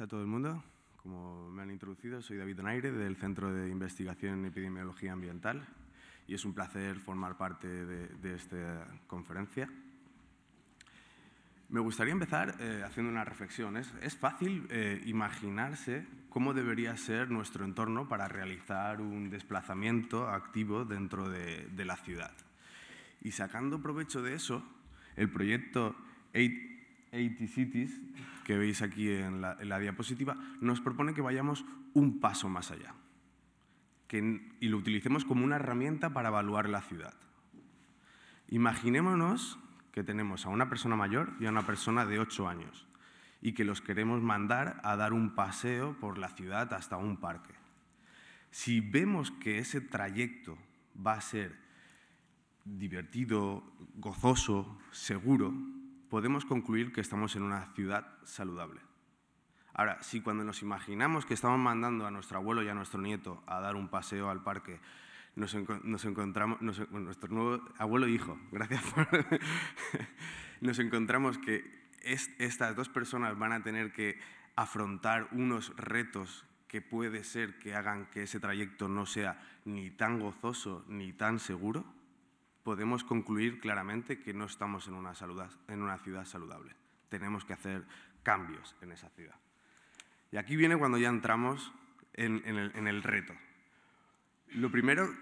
a todo el mundo. Como me han introducido, soy David Donaire del Centro de Investigación en Epidemiología Ambiental y es un placer formar parte de, esta conferencia. Me gustaría empezar eh, haciendo una reflexión. Es, fácil eh, imaginarse cómo debería ser nuestro entorno para realizar un desplazamiento activo dentro de, de la ciudad. Y sacando provecho de eso, el proyecto 80 Cities veis aquí en la, diapositiva, nos propone que vayamos un paso más allá y lo utilicemos como una herramienta para evaluar la ciudad. Imaginémonos que tenemos a una persona mayor y a una persona de 8 años y que los queremos mandar a dar un paseo por la ciudad hasta un parque. Si vemos que ese trayecto va a ser divertido, gozoso, seguro, podemos concluir que estamos en una ciudad saludable. Ahora, si cuando nos imaginamos que estamos mandando a nuestro abuelo y a nuestro nieto a dar un paseo al parque, nos, encontramos, nuestro nuevo abuelo e hijo, gracias nos encontramos que estas dos personas van a tener que afrontar unos retos que puede ser que hagan que ese trayecto no sea ni tan gozoso ni tan seguro, podemos concluir claramente que no estamos en una, ciudad saludable. Tenemos que hacer cambios en esa ciudad. Y aquí viene cuando ya entramos en, el, en el reto. Lo primero,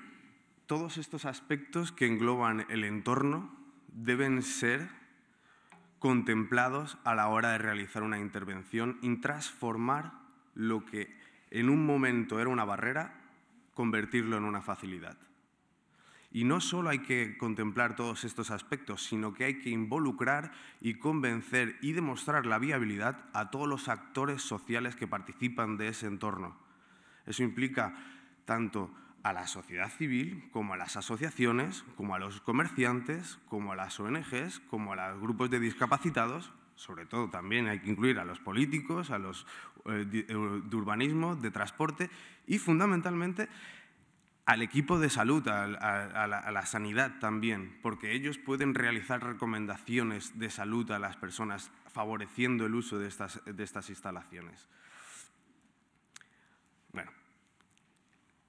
todos estos aspectos que engloban el entorno deben ser contemplados a la hora de realizar una intervención y transformar lo que en un momento era una barrera, convertirlo en una facilidad. Y no solo hay que contemplar todos estos aspectos, sino que hay que involucrar y convencer y demostrar la viabilidad a todos los actores sociales que participan de ese entorno. Eso implica tanto a la sociedad civil, como a las asociaciones, como a los comerciantes, como a las ONGs, como a los grupos de discapacitados, sobre todo también hay que incluir a los políticos, a los eh, eh, de urbanismo, de transporte y fundamentalmente al equipo de salud, a, la, sanidad también, porque ellos pueden realizar recomendaciones de salud a las personas, favoreciendo el uso de estas, instalaciones. Bueno,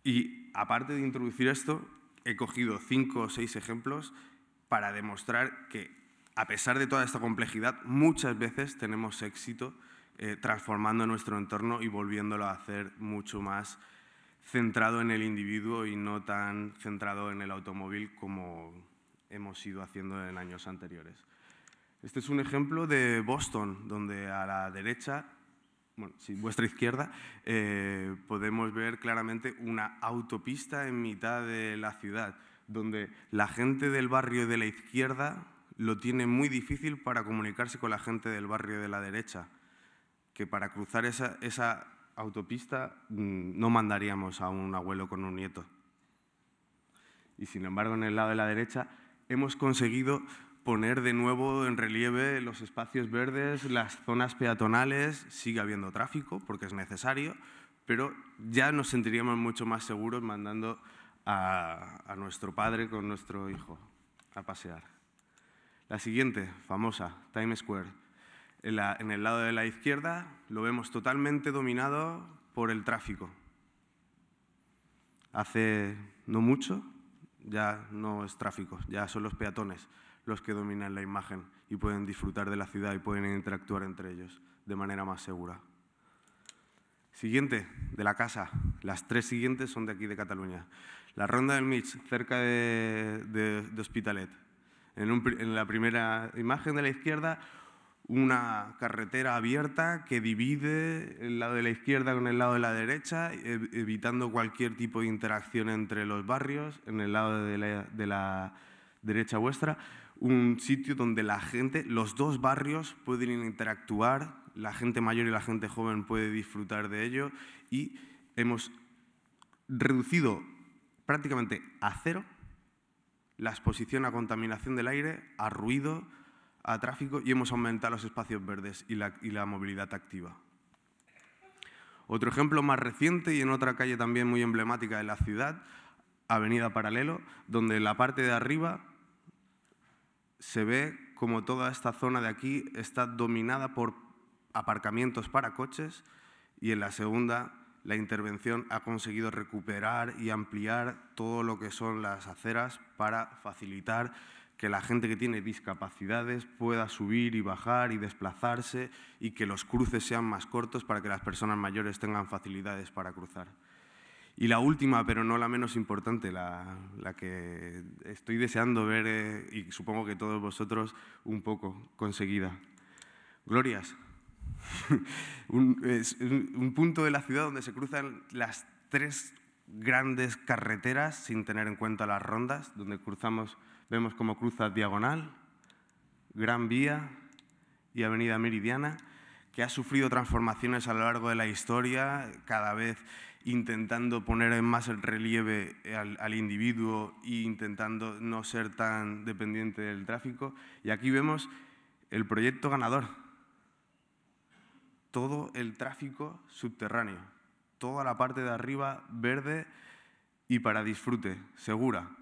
y aparte de introducir esto, he cogido cinco o seis ejemplos para demostrar que, a pesar de toda esta complejidad, muchas veces tenemos éxito eh, transformando nuestro entorno y volviéndolo a hacer mucho más centrado en el individuo y no tan centrado en el automóvil como hemos ido haciendo en años anteriores. Este es un ejemplo de Boston, donde a la derecha, bueno, si vuestra izquierda, eh, podemos ver claramente una autopista en mitad de la ciudad, donde la gente del barrio de la izquierda lo tiene muy difícil para comunicarse con la gente del barrio de la derecha, que para cruzar esa, esa autopista mm, no mandaríamos a un abuelo con un nieto. Y sin embargo, en el lado de la derecha hemos conseguido poner de nuevo en relieve los espacios verdes, las zonas peatonales, sigue habiendo tráfico porque es necesario, pero ya nos sentiríamos mucho más seguros mandando a, nuestro padre con nuestro hijo a pasear. La siguiente, famosa, Times Square. En, el lado de la izquierda lo vemos totalmente dominado por el tráfico. Hace no mucho ya no es tráfico, ya son los peatones los que dominan la imagen y pueden disfrutar de la ciudad y pueden interactuar entre ellos de manera más segura. Siguiente, de la casa. Las tres siguientes son de aquí, de Cataluña. La Ronda del Mitch, cerca de, Hospitalet. en la primera imagen de la izquierda, una carretera abierta que divide el lado de la izquierda con el lado de la derecha, evitando cualquier tipo de interacción entre los barrios, en el lado de la, derecha vuestra, un sitio donde la gente, los dos barrios pueden interactuar, la gente mayor y la gente joven puede disfrutar de ello y hemos reducido prácticamente a cero la exposición a contaminación del aire, a ruido, a tráfico y hemos aumentado los espacios verdes y la, movilidad activa. Otro ejemplo más reciente y en otra calle también muy emblemática de la ciudad, Avenida Paralelo, donde en la parte de arriba se ve como toda esta zona de aquí está dominada por aparcamientos para coches y en la segunda la intervención ha conseguido recuperar y ampliar todo lo que son las aceras para facilitar que la gente que tiene discapacidades pueda subir y bajar y desplazarse y que los cruces sean más cortos para que las personas mayores tengan facilidades para cruzar. Y la última, pero no la menos importante, la, que estoy deseando ver eh, y supongo que todos vosotros un poco conseguida. Glorias. un punto de la ciudad donde se cruzan las tres grandes carreteras sin tener en cuenta las rondas, donde cruzamos, vemos cómo cruza Diagonal, Gran Vía y Avenida Meridiana, que ha sufrido transformaciones a lo largo de la historia, cada vez intentando poner en más el relieve al, al individuo e intentando no ser tan dependiente del tráfico. Y aquí vemos el proyecto ganador, todo el tráfico subterráneo toda la parte de arriba verde y para disfrute, segura.